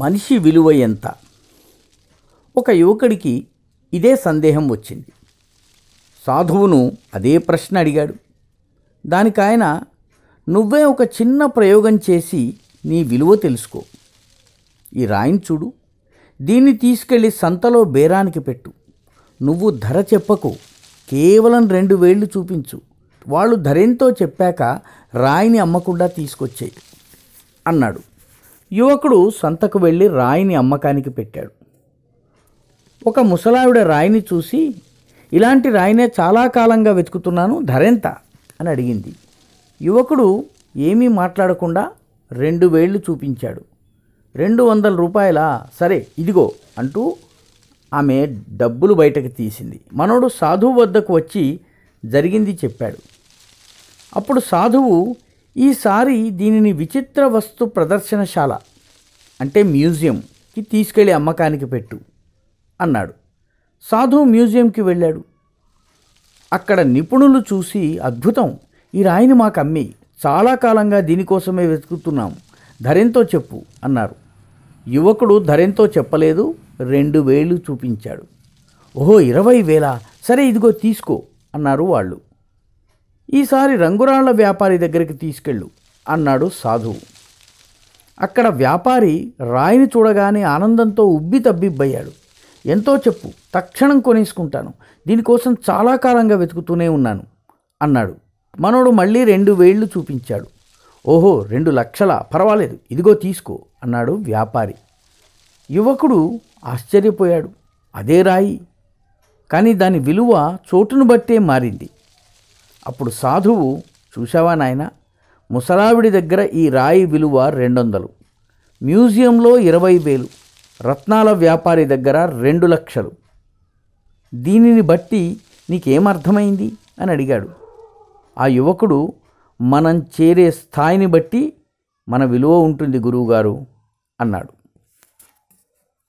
మనిషి విలువ ఎంత ఒక యువకుడికి ఇదే సందేహం వచ్చింది సాధువును అదే ప్రశ్న అడిగాడు దానికి ఆయన నువ్వే ఒక చిన్న ప్రయోగం చేసి నీ విలువ తెలుసుకో ఈ రాయిని చూడు దీన్ని తీసుకెళ్ళి సంతలో బేరానికి పెట్టు నువ్వు ధర చెప్పకు కేవలం రెండు వేళ్ళు చూపించు వాళ్ళు ధరెంతో చెప్పాక రాయిని అమ్మకుండా తీసుకొచ్చేయి అన్నాడు యువకుడు సంతకు వెళ్ళి రాయిని అమ్మకానికి పెట్టాడు ఒక ముసలావిడ రాయిని చూసి ఇలాంటి రాయినే చాలా కాలంగా వెతుకుతున్నాను ధరెంత అని అడిగింది యువకుడు ఏమీ మాట్లాడకుండా రెండు వేళ్ళు చూపించాడు రెండు వందల రూపాయల సరే ఇదిగో అంటూ ఆమె డబ్బులు బయటకు తీసింది మనోడు సాధువు వద్దకు వచ్చి జరిగింది చెప్పాడు అప్పుడు సాధువు ఈసారి దీనిని విచిత్ర వస్తు ప్రదర్శనశాల అంటే మ్యూజియంకి తీసుకెళ్ళి అమ్మకానికి పెట్టు అన్నాడు సాధు మ్యూజియంకి వెళ్ళాడు అక్కడ నిపుణులు చూసి అద్భుతం ఈ రాయిని మాకు అమ్మి చాలా కాలంగా దీనికోసమే వెతుకుతున్నాం ధరెంతో చెప్పు అన్నారు యువకుడు ధరెంతో చెప్పలేదు రెండు వేలు చూపించాడు ఓహో ఇరవై వేల సరే ఇదిగో తీసుకో అన్నారు వాళ్ళు ఈసారి రంగురాళ్ల వ్యాపారి దగ్గరికి తీసుకెళ్ళు అన్నాడు సాధువు అక్కడ వ్యాపారి రాయిని చూడగానే ఆనందంతో ఉబ్బి తబ్బిబ్బయ్యాడు ఎంతో చెప్పు తక్షణం కొనేసుకుంటాను దీనికోసం చాలా కాలంగా వెతుకుతూనే ఉన్నాను అన్నాడు మనోడు మళ్ళీ రెండు వేళ్లు చూపించాడు ఓహో రెండు లక్షల పర్వాలేదు ఇదిగో తీసుకో అన్నాడు వ్యాపారి యువకుడు ఆశ్చర్యపోయాడు అదే రాయి కానీ దాని విలువ చోటును బట్టే మారింది అప్పుడు సాధువు చూశావా నాయన ముసలావిడి దగ్గర ఈ రాయి విలువ రెండొందలు మ్యూజియంలో ఇరవై వేలు రత్నాల వ్యాపారి దగ్గర రెండు లక్షలు దీనిని బట్టి నీకేమర్థమైంది అని అడిగాడు ఆ యువకుడు మనం చేరే స్థాయిని బట్టి మన విలువ ఉంటుంది గురువుగారు అన్నాడు